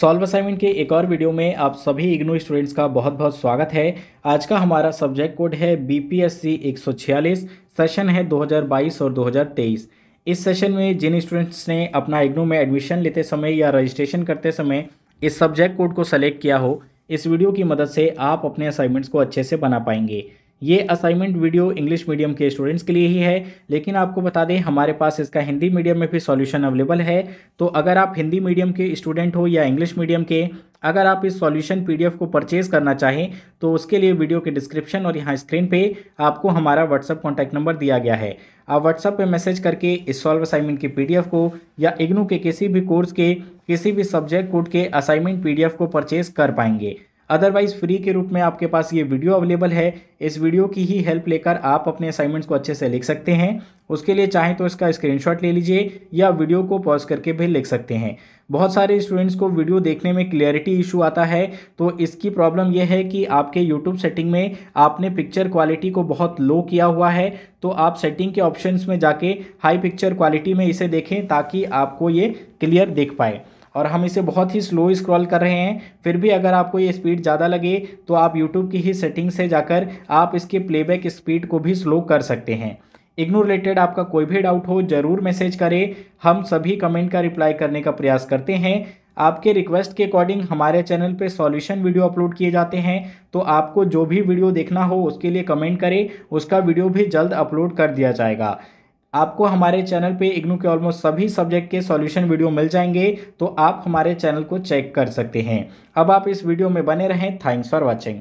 solve assignment के एक और वीडियो में आप सभी इग्नू स्टूडेंट्स का बहुत बहुत स्वागत है आज का हमारा सब्जेक्ट कोड है बी पी एस सी एक सौ छियालीस सेशन है 2022 और 2023 इस सेशन में जिन स्टूडेंट्स ने अपना इग्नू में एडमिशन लेते समय या रजिस्ट्रेशन करते समय इस सब्जेक्ट कोड को सेलेक्ट किया हो इस वीडियो की मदद से आप अपने असाइनमेंट्स को अच्छे से बना पाएंगे ये असाइनमेंट वीडियो इंग्लिश मीडियम के स्टूडेंट्स के लिए ही है लेकिन आपको बता दें हमारे पास इसका हिंदी मीडियम में भी सॉल्यूशन अवेलेबल है तो अगर आप हिंदी मीडियम के स्टूडेंट हो या इंग्लिश मीडियम के अगर आप इस सॉल्यूशन पीडीएफ को परचेज करना चाहें तो उसके लिए वीडियो के डिस्क्रिप्शन और यहाँ स्क्रीन पर आपको हमारा व्हाट्सअप कॉन्टैक्ट नंबर दिया गया है आप व्हाट्सअप पर मैसेज करके इस सॉल्व असाइनमेंट की पी को या इग्नू के किसी भी कोर्स के किसी भी सब्जेक्ट कोड के असाइनमेंट पी को परचेज कर पाएंगे अदरवाइज़ फ्री के रूप में आपके पास ये वीडियो अवेलेबल है इस वीडियो की ही हेल्प लेकर आप अपने असाइनमेंट्स को अच्छे से लिख सकते हैं उसके लिए चाहें तो इसका स्क्रीनशॉट ले लीजिए या वीडियो को पॉज करके भी लिख सकते हैं बहुत सारे स्टूडेंट्स को वीडियो देखने में क्लियरिटी इशू आता है तो इसकी प्रॉब्लम यह है कि आपके यूट्यूब सेटिंग में आपने पिक्चर क्वालिटी को बहुत लो किया हुआ है तो आप सेटिंग के ऑप्शन में जाके हाई पिक्चर क्वालिटी में इसे देखें ताकि आपको ये क्लियर देख पाए और हम इसे बहुत ही स्लो स्क्रॉल कर रहे हैं फिर भी अगर आपको ये स्पीड ज़्यादा लगे तो आप यूट्यूब की ही सेटिंग से जाकर आप इसके प्लेबैक स्पीड को भी स्लो कर सकते हैं इग्नो रिलेटेड आपका कोई भी डाउट हो ज़रूर मैसेज करें हम सभी कमेंट का रिप्लाई करने का प्रयास करते हैं आपके रिक्वेस्ट के अकॉर्डिंग हमारे चैनल पे सॉल्यूशन वीडियो अपलोड किए जाते हैं तो आपको जो भी वीडियो देखना हो उसके लिए कमेंट करें उसका वीडियो भी जल्द अपलोड कर दिया जाएगा आपको हमारे चैनल पे इग्नू के ऑलमोस्ट सभी सब्जेक्ट के सॉल्यूशन वीडियो मिल जाएंगे तो आप हमारे चैनल को चेक कर सकते हैं अब आप इस वीडियो में बने रहें थैंक्स फॉर वॉचिंग